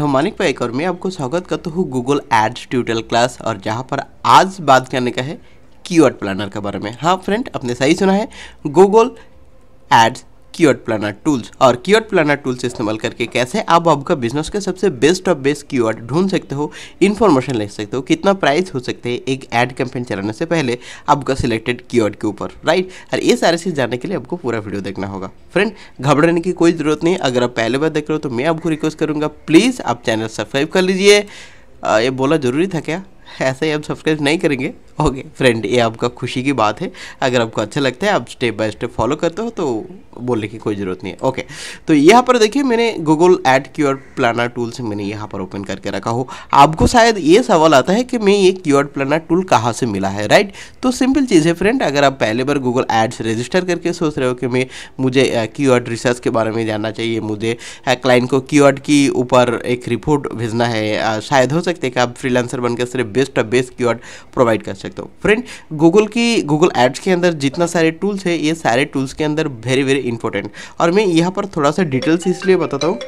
हो मानिक पाई एक और मैं आपको स्वागत करता हूँ गूगल एड्स ट्यूटल क्लास और जहाँ पर आज बात करने का है कीवर्ड प्लानर के बारे में हाँ फ्रेंड आपने सही सुना है Google ads keyword planner tools और कीवर्ड प्लानर टूल्स इस्तेमाल करके कैसे आप आपका बिजनेस के सबसे बेस्ट ऑफ बेस्ट कीवर्ड ढूंढ सकते हो इन्फॉर्मेशन ले सकते हो कितना प्राइस हो सकते हैं एक एड कैंपेन चलाने से पहले आपका सिलेक्टेड कीवर्ड के ऊपर राइट और ये सारे चीज़ जानने के लिए आपको पूरा वीडियो देखना होगा फ्रेंड घबराने की कोई ज़रूरत नहीं अगर आप पहले बार देख रहे हो तो मैं आपको रिक्वेस्ट करूँगा प्लीज़ आप चैनल सब्सक्राइब कर लीजिए ये बोला ज़रूरी था क्या ऐसे ही आप सब्सक्राइब नहीं करेंगे ओके फ्रेंड ये आपका खुशी की बात है अगर आपको अच्छा लगता है आप स्टेप बाय स्टेप फॉलो करते हो तो बोलने की कोई ज़रूरत नहीं है ओके तो यहाँ पर देखिए मैंने Google ad key planner tool से मैंने यहाँ पर ओपन करके रखा हो आपको शायद ये सवाल आता है कि मैं ये क्यू प्लानर टूल कहाँ से मिला है राइट तो सिंपल चीज़ है फ्रेंड अगर आप पहले बार गूगल एड्स रजिस्टर करके सोच रहे हो कि मैं मुझे क्यू रिसर्च के बारे में जानना चाहिए मुझे क्लाइंट को क्यू की ऊपर एक रिपोर्ट भेजना है शायद हो सकता है कि आप फ्रीलांसर बनकर सिर्फ best of best key provide कर सकते सकते हो फ्रेंड गूगल की गूगल एड्स के अंदर जितना सारे टूल्स है ये सारे टूल्स के अंदर वेरी वेरी इंपॉर्टेंट और मैं यहाँ पर थोड़ा सा डिटेल्स इसलिए बताता हूँ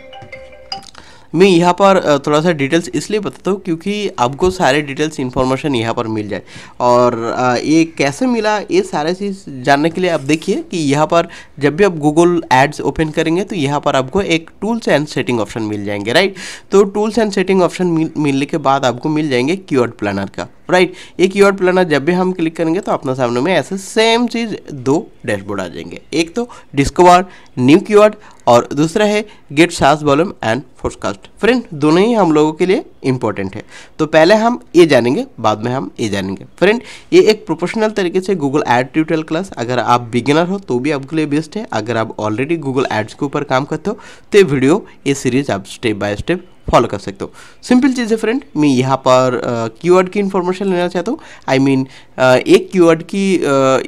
मैं यहाँ पर थोड़ा सा डिटेल्स इसलिए बताता हूँ क्योंकि आपको सारे डिटेल्स इन्फॉर्मेशन यहाँ पर मिल जाए और ये कैसे मिला ये सारे चीज़ जानने के लिए आप देखिए कि यहाँ पर जब भी आप गूगल एड्स ओपन करेंगे तो यहाँ पर आपको एक टूल्स एंड सेटिंग ऑप्शन मिल जाएंगे राइट तो टूल्स एंड सेटिंग ऑप्शन मिलने के बाद आपको मिल जाएंगे क्यूअर्ड प्लानर का राइट ये कीवर्ड प्लानर जब भी हम क्लिक करेंगे तो अपना सामने में ऐसे सेम चीज़ दो डैशबोर्ड आ जाएंगे एक तो डिस्कवर न्यू कीवर्ड और दूसरा है गेट सास वॉल्यूम एंड फोर्सकास्ट फ्रेंड दोनों ही हम लोगों के लिए इंपॉर्टेंट है तो पहले हम ये जानेंगे बाद में हम ये जानेंगे फ्रेंड ये एक प्रोफेशनल तरीके से गूगल एड ट्यूटोरियल क्लास अगर आप बिगिनर हो तो भी आपके लिए बेस्ट है अगर आप ऑलरेडी गूगल एड्स के ऊपर काम करते हो तो ये वीडियो ये सीरीज आप स्टेप बाय स्टेप फॉलो कर सकते हो सिंपल चीज़ है फ्रेंड मैं यहाँ पर uh, की इन्फॉर्मेशन लेना चाहता हूँ आई मीन एक कीवर्ड की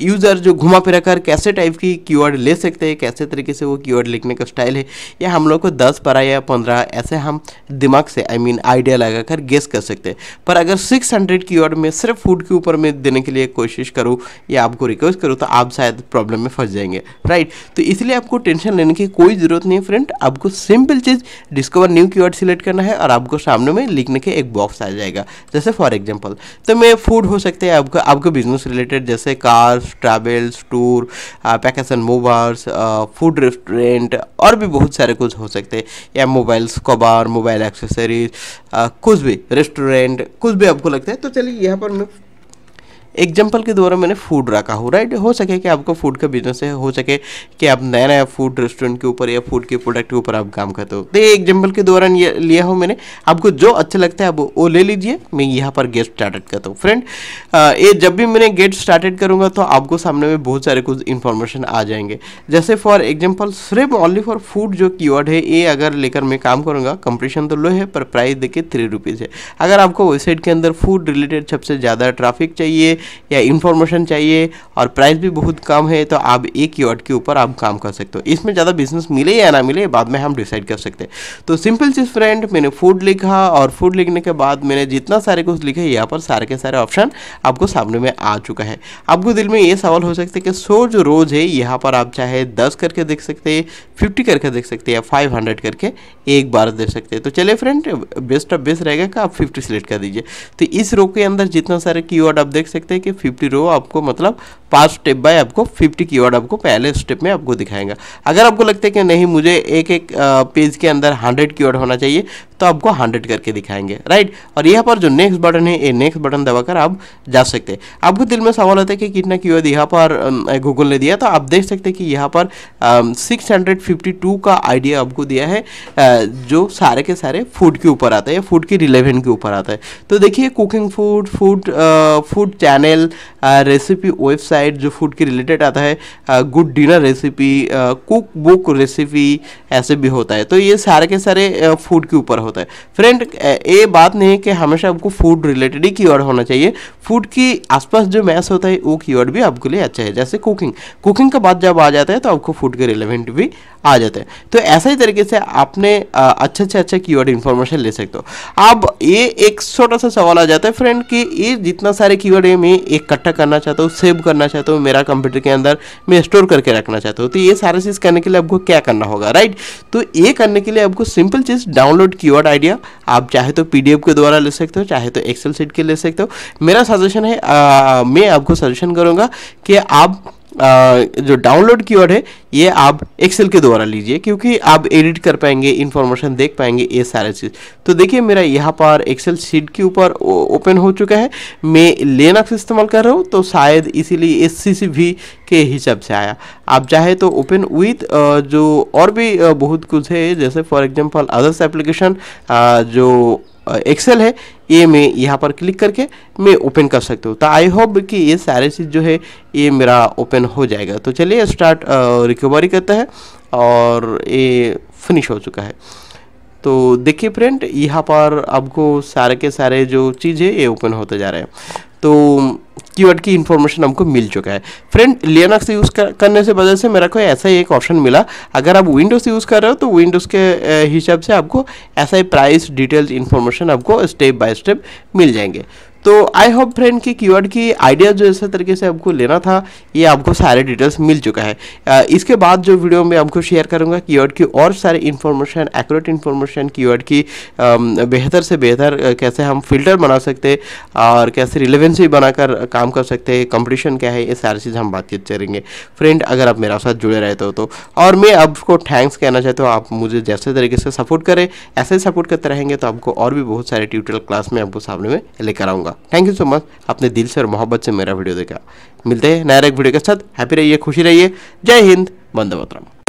यूज़र जो घुमा फिरा कर कैसे टाइप की कीवर्ड ले सकते हैं कैसे तरीके से वो कीवर्ड लिखने का स्टाइल है या हम लोग को दस बारह या पंद्रह ऐसे हम दिमाग से आई मीन आइडिया लगा कर गेस कर सकते हैं पर अगर सिक्स हंड्रेड की में सिर्फ फूड के ऊपर में देने के लिए कोशिश करूँ या आपको रिक्वेस्ट करूँ तो आप शायद प्रॉब्लम में फंस जाएंगे राइट तो इसलिए आपको टेंशन लेने की कोई ज़रूरत नहीं है फ्रेंड आपको सिंपल चीज़ discover new keyword select select करना है और आपको सामने में लिखने के एक बॉक्स आ जाएगा जैसे फॉर एग्जाम्पल तो मैं फूड हो सकते हैं आपका आपको बिजनेस रिलेटेड जैसे cars travels tour packages and movers food restaurant और भी बहुत सारे कुछ हो सकते हैं या मोबाइल्स कबार मोबाइल एक्सेसरीज कुछ भी रेस्टोरेंट कुछ भी आपको लगता है तो चलिए यहाँ पर मैं एग्जाम्पल के द्वारा मैंने फूड रखा हो राइट हो सके कि आपको फूड का बिजनेस है हो सके कि आप नया नया फूड रेस्टोरेंट के ऊपर या फूड के प्रोडक्ट के ऊपर आप काम करते हो तो ये एग्जाम्पल के दौरान ये लिया हो मैंने आपको जो अच्छा लगता है आप वो ले लीजिए मैं यहाँ पर गेट स्टार्टेड करता हूँ फ्रेंड ये जब भी मैंने गेट स्टार्टेड करूँगा तो आपको सामने में बहुत सारे कुछ इन्फॉर्मेशन आ जाएंगे जैसे फॉर एग्जाम्पल सिर्फ ओनली फॉर फूड जो की है ये अगर लेकर मैं काम करूँगा कंपटीशन तो लो है पर प्राइस देखिए थ्री रुपीज़ है अगर आपको वेबसाइट के अंदर फूड रिलेटेड सबसे ज़्यादा ट्राफिक चाहिए या इन्फॉर्मेशन चाहिए और प्राइस भी बहुत कम है तो आप एक ही के ऊपर आप काम कर सकते हो इसमें ज़्यादा बिजनेस मिले या ना मिले बाद में हम डिसाइड कर सकते हैं तो सिंपल चीज़ फ्रेंड मैंने फूड लिखा और फूड लिखने के बाद मैंने जितना सारे कुछ लिखे यहाँ पर सारे के सारे ऑप्शन आपको सामने में आ चुका है आपको दिल में ये सवाल हो सकता है कि सो जो रोज़ है यहाँ पर आप चाहे दस करके देख सकते हैं फिफ्टी करके देख सकते हैं या फाइव हंड्रेड करके एक बार देख सकते हैं तो चले फ्रेंड बेस्ट ऑफ बेस्ट रहेगा कि आप फिफ्टी सेलेक्ट कर दीजिए तो इस रो के अंदर जितना सारे की आप देख सकते हैं सकते हैं कि फिफ्टी रो आपको मतलब पास स्टेप बाय आपको फिफ्टी कीवर्ड आपको पहले स्टेप में आपको दिखाएगा अगर आपको लगता है कि नहीं मुझे एक एक पेज के अंदर हंड्रेड कीवर्ड होना चाहिए तो आपको हंड्रेड करके दिखाएंगे राइट और यहाँ पर जो नेक्स्ट बटन है ये नेक्स्ट बटन दबाकर आप जा सकते हैं आपको दिल में सवाल होता है कि कितना कीवर्ड यहाँ पर गूगल ने दिया तो आप देख सकते हैं कि यहाँ पर सिक्स का आइडिया आपको दिया है जो सारे के सारे फूड के ऊपर आता है फूड की रिलेवेंट के ऊपर आता है तो देखिए cooking food food food channel channel recipe website जो फूड के रिलेटेड आता है good dinner recipe cook book recipe ऐसे भी होता है तो ये सारे के सारे फूड uh, के ऊपर होता है फ्रेंड uh, ये बात नहीं है कि हमेशा आपको फूड रिलेटेड ही कीवर्ड होना चाहिए फूड के आसपास जो मैथ होता है वो कीवर्ड भी आपके लिए अच्छा है जैसे कुकिंग कुकिंग का बात जब आ जाता है तो आपको फूड के रिलेवेंट भी आ जाते हैं तो ऐसे ही तरीके से आपने uh, अच्छे से की कीवर्ड इन्फॉर्मेशन ले सकते हो अब ये एक छोटा सा सवाल आ जाता है फ्रेंड कि ये जितना सारे कीवर्ड है मैं में इकट्ठा करना चाहता हूँ सेव करना चाहता हूँ मेरा कंप्यूटर के अंदर मैं स्टोर करके रखना चाहता हूँ तो ये सारा चीज़ करने के लिए आपको क्या करना होगा राइट तो ये करने के लिए आपको सिंपल चीज़ डाउनलोड की वर्ड आइडिया आप चाहे तो पी के द्वारा ले सकते हो चाहे तो एक्सेल सीट के ले सकते हो मेरा सजेशन है आ, मैं आपको सजेशन करूँगा कि आप जो डाउनलोड की है ये आप एक्सेल के द्वारा लीजिए क्योंकि आप एडिट कर पाएंगे इन्फॉर्मेशन देख पाएंगे ये सारा चीज़ तो देखिए मेरा यहाँ पर एक्सेल शीट के ऊपर ओपन हो चुका है मैं लेनक्स इस्तेमाल कर रहा हूँ तो शायद इसीलिए एस सी के हिसाब से आया आप चाहे तो ओपन विथ जो और भी बहुत कुछ है जैसे फॉर एग्जाम्पल अदर्स एप्लीकेशन जो एक्सेल है ये मैं यहाँ पर क्लिक करके मैं ओपन कर सकता हूँ तो आई होप कि ये सारे चीज़ जो है ये मेरा ओपन हो जाएगा तो चलिए स्टार्ट रिकवरी करता है और ये फिनिश हो चुका है तो देखिए फ्रेंड यहाँ पर आपको सारे के सारे जो चीज़ है ये ओपन होते जा रहे हैं तो कीवर्ड की इन्फॉर्मेशन हमको मिल चुका है फ्रेंड लियनक्स यूज़ करने से वजह से मेरा को ऐसा ही एक ऑप्शन मिला अगर आप विंडोज़ यूज़ कर रहे हो तो विंडोज़ के हिसाब से आपको ऐसा ही प्राइस डिटेल्स इन्फॉर्मेशन आपको स्टेप बाय स्टेप मिल जाएंगे तो आई होप फ्रेंड की कीवर्ड की आइडिया जो इस तरीके से आपको लेना था ये आपको सारे डिटेल्स मिल चुका है इसके बाद जो वीडियो में आपको शेयर करूँगा कीवर्ड की और सारे इन्फॉर्मेशन एक्यूरेट इन्फॉर्मेशन कीवर्ड की बेहतर से बेहतर कैसे हम फिल्टर बना सकते और कैसे रिलेवेंसी बनाकर काम कर सकते हैं कॉम्पिटिशन क्या है ये सारी चीज़ हम बातचीत करेंगे फ्रेंड अगर आप मेरा साथ जुड़े रहते हो तो और मैं आपको थैंक्स कहना चाहता हूँ आप मुझे जैसे तरीके से सपोर्ट करें ऐसे सपोर्ट करते रहेंगे तो आपको और भी बहुत सारे ट्यूटोरियल क्लास में आपको सामने में लेकर आऊँगा होगा थैंक यू सो मच अपने दिल से और मोहब्बत से मेरा वीडियो देखा मिलते हैं नया एक वीडियो के साथ हैप्पी रहिए खुशी रहिए जय हिंद बंदे मातरम